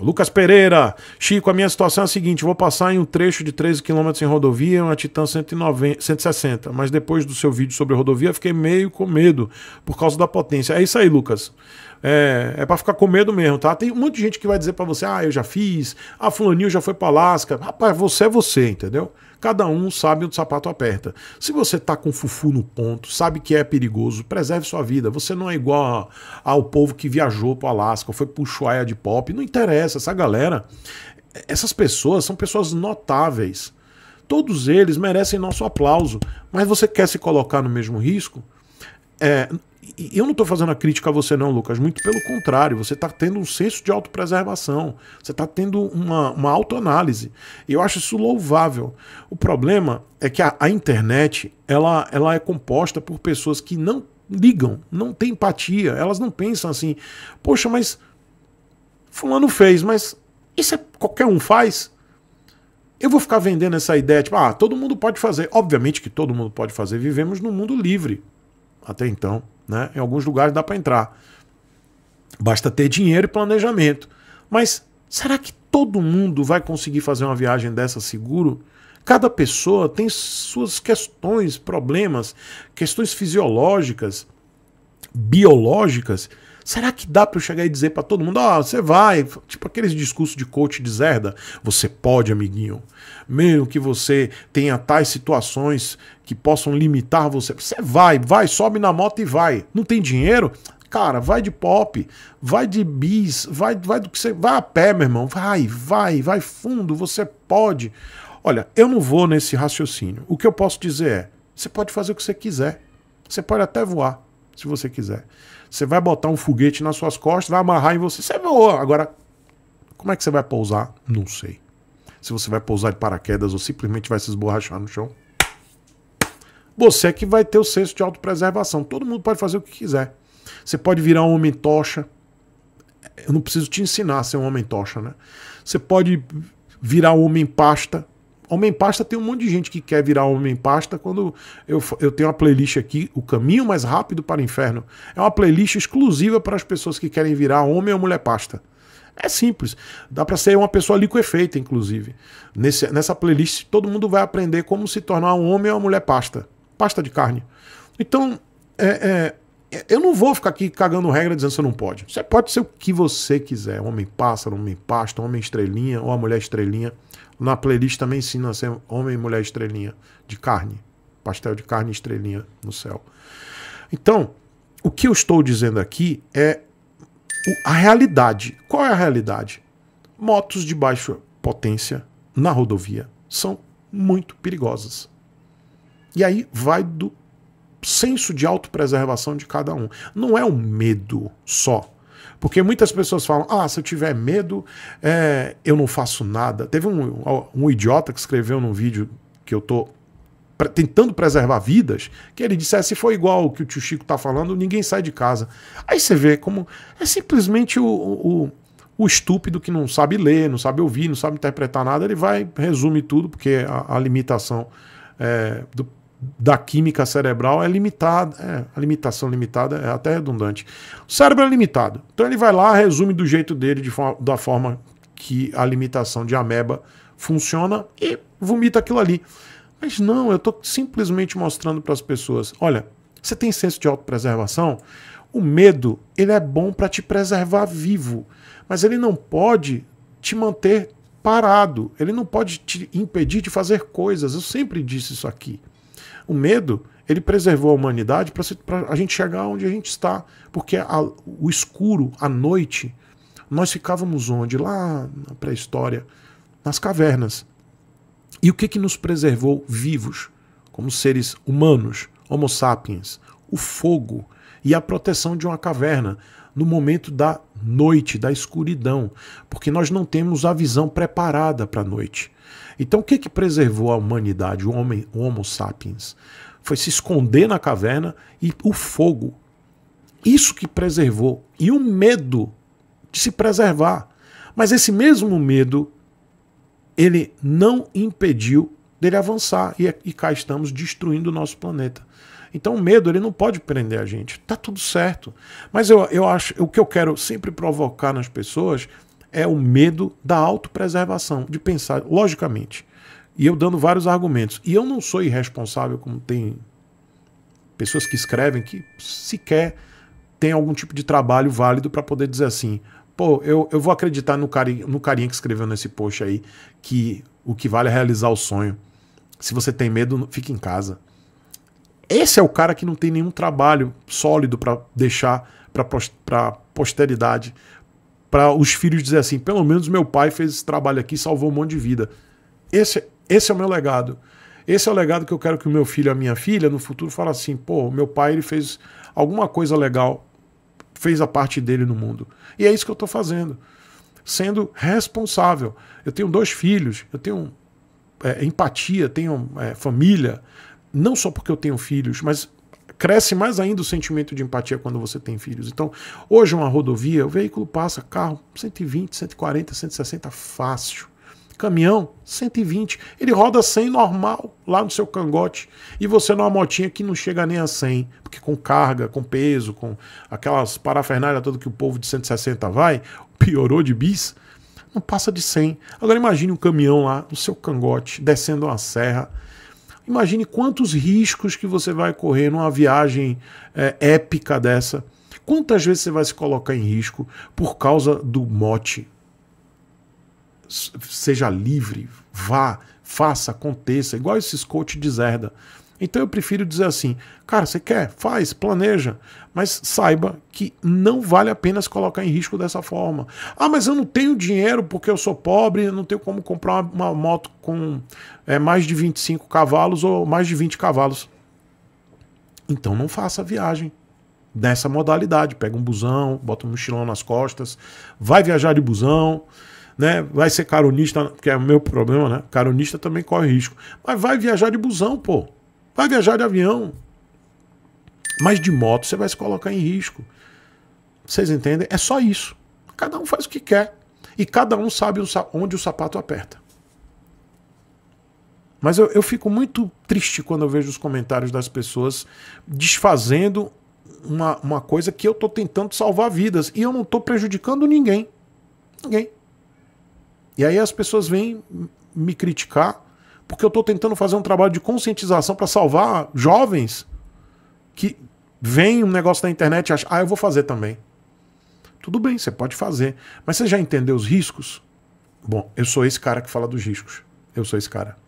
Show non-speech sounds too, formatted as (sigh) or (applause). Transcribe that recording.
Lucas Pereira, Chico, a minha situação é a seguinte: vou passar em um trecho de 13 km em rodovia, uma Titan 190, 160, mas depois do seu vídeo sobre rodovia, fiquei meio com medo por causa da potência. É isso aí, Lucas. É, é para ficar com medo mesmo, tá? Tem muita gente que vai dizer para você, ah, eu já fiz, ah, Fulanil já foi pra Alasca. Rapaz, você é você, entendeu? Cada um sabe onde o sapato aperta. Se você tá com fufu no ponto, sabe que é perigoso, preserve sua vida. Você não é igual ao povo que viajou pro Alasca, foi pro Ushuaia de pop. Não interessa, essa galera. Essas pessoas são pessoas notáveis. Todos eles merecem nosso aplauso. Mas você quer se colocar no mesmo risco? É, e eu não estou fazendo a crítica a você, não, Lucas. Muito pelo contrário, você está tendo um senso de autopreservação, você está tendo uma, uma autoanálise. Eu acho isso louvável. O problema é que a, a internet ela, ela é composta por pessoas que não ligam, não têm empatia, elas não pensam assim, poxa, mas fulano fez, mas isso é qualquer um faz? Eu vou ficar vendendo essa ideia, tipo, ah, todo mundo pode fazer. Obviamente que todo mundo pode fazer, vivemos num mundo livre. Até então. Né? Em alguns lugares dá para entrar. Basta ter dinheiro e planejamento. Mas será que todo mundo vai conseguir fazer uma viagem dessa seguro? Cada pessoa tem suas questões, problemas, questões fisiológicas, biológicas Será que dá para eu chegar e dizer para todo mundo, ó, oh, você vai, tipo aqueles discursos de coach de zerda, você pode, amiguinho. Mesmo que você tenha tais situações que possam limitar você, você vai, vai, sobe na moto e vai. Não tem dinheiro? Cara, vai de pop, vai de bis, vai, vai do que você, vai a pé, meu irmão, vai, vai, vai fundo, você pode. Olha, eu não vou nesse raciocínio. O que eu posso dizer é, você pode fazer o que você quiser. Você pode até voar se você quiser. Você vai botar um foguete nas suas costas, vai amarrar em você, você voa. Agora, como é que você vai pousar? Não sei. Se você vai pousar de paraquedas ou simplesmente vai se esborrachar no chão. Você é que vai ter o senso de autopreservação. Todo mundo pode fazer o que quiser. Você pode virar um homem tocha. Eu não preciso te ensinar a ser um homem tocha, né? Você pode virar um homem pasta. Homem Pasta tem um monte de gente que quer virar Homem Pasta quando eu, eu tenho uma playlist aqui, O Caminho Mais Rápido para o Inferno. É uma playlist exclusiva para as pessoas que querem virar homem ou mulher pasta. É simples. Dá para ser uma pessoa liquefeita, inclusive. Nesse, nessa playlist, todo mundo vai aprender como se tornar um homem ou uma mulher pasta. Pasta de carne. Então, é, é eu não vou ficar aqui cagando regra dizendo que você não pode. Você pode ser o que você quiser. Homem pássaro, homem pasto, homem estrelinha ou a mulher estrelinha. Na playlist também ensina a ser homem e mulher estrelinha de carne. Pastel de carne estrelinha no céu. Então, o que eu estou dizendo aqui é a realidade. Qual é a realidade? Motos de baixa potência na rodovia são muito perigosas. E aí vai do senso de autopreservação de cada um. Não é o um medo só. Porque muitas pessoas falam: ah, se eu tiver medo, é, eu não faço nada. Teve um, um idiota que escreveu num vídeo que eu tô tentando preservar vidas, que ele dissesse é, se for igual o que o tio Chico tá falando, ninguém sai de casa. Aí você vê como é simplesmente o, o, o estúpido que não sabe ler, não sabe ouvir, não sabe interpretar nada, ele vai, resume tudo, porque a, a limitação é, do da química cerebral é limitada. É, a limitação limitada é até redundante. O cérebro é limitado. Então ele vai lá, resume do jeito dele, de forma, da forma que a limitação de ameba funciona e vomita aquilo ali. Mas não, eu estou simplesmente mostrando para as pessoas: olha, você tem senso de autopreservação? O medo ele é bom para te preservar vivo, mas ele não pode te manter parado, ele não pode te impedir de fazer coisas. Eu sempre disse isso aqui. O medo, ele preservou a humanidade para a gente chegar onde a gente está. Porque a, o escuro, a noite, nós ficávamos onde? Lá na pré-história, nas cavernas. E o que, que nos preservou vivos, como seres humanos, Homo sapiens? O fogo e a proteção de uma caverna no momento da noite, da escuridão, porque nós não temos a visão preparada para a noite. Então, o que, que preservou a humanidade, o, homem, o Homo sapiens? Foi se esconder na caverna e o fogo. Isso que preservou. E o medo de se preservar. Mas esse mesmo medo, ele não impediu dele avançar. E, e cá estamos destruindo o nosso planeta. Então o medo ele não pode prender a gente. Tá tudo certo. Mas eu, eu acho o que eu quero sempre provocar nas pessoas é o medo da autopreservação, de pensar logicamente. E eu dando vários argumentos. E eu não sou irresponsável, como tem pessoas que escrevem que sequer tem algum tipo de trabalho válido para poder dizer assim: pô, eu, eu vou acreditar no, cari no carinha que escreveu nesse post aí que o que vale é realizar o sonho. Se você tem medo, fique em casa. Esse é o cara que não tem nenhum trabalho sólido para deixar para a posteridade, para os filhos dizer assim: pelo menos meu pai fez esse trabalho aqui, salvou um monte de vida. Esse, esse é o meu legado. Esse é o legado que eu quero que o meu filho, a minha filha, no futuro fale assim: pô, meu pai ele fez alguma coisa legal, fez a parte dele no mundo. E é isso que eu estou fazendo, sendo responsável. Eu tenho dois filhos, eu tenho é, empatia, tenho é, família, não só porque eu tenho filhos, mas cresce mais ainda o sentimento de empatia quando você tem filhos. Então, hoje uma rodovia, o veículo passa, carro 120, 140, 160 fácil. Caminhão 120, ele roda 100 normal lá no seu cangote e você numa motinha que não chega nem a 100, porque com carga, com peso, com aquelas parafernália todas que o povo de 160 vai, (laughs) piorou de bis, não passa de 100. Agora imagine um caminhão lá no seu cangote descendo uma serra Imagine quantos riscos que você vai correr numa viagem é, épica dessa. Quantas vezes você vai se colocar em risco por causa do mote? Seja livre, vá, faça, aconteça, igual esses coaches de Zerda. Então eu prefiro dizer assim, cara, você quer? Faz, planeja, mas saiba que não vale a pena se colocar em risco dessa forma. Ah, mas eu não tenho dinheiro porque eu sou pobre, eu não tenho como comprar uma moto com é, mais de 25 cavalos ou mais de 20 cavalos. Então não faça a viagem dessa modalidade. Pega um busão, bota um mochilão nas costas, vai viajar de busão, né? Vai ser caronista, que é o meu problema, né? Caronista também corre risco. Mas vai viajar de busão, pô. Vai viajar de avião. Mas de moto você vai se colocar em risco. Vocês entendem? É só isso. Cada um faz o que quer. E cada um sabe onde o sapato aperta. Mas eu, eu fico muito triste quando eu vejo os comentários das pessoas desfazendo uma, uma coisa que eu estou tentando salvar vidas. E eu não estou prejudicando ninguém. Ninguém. E aí as pessoas vêm me criticar porque eu estou tentando fazer um trabalho de conscientização para salvar jovens que vem um negócio da internet e acha, ah, eu vou fazer também. Tudo bem, você pode fazer. Mas você já entendeu os riscos? Bom, eu sou esse cara que fala dos riscos. Eu sou esse cara.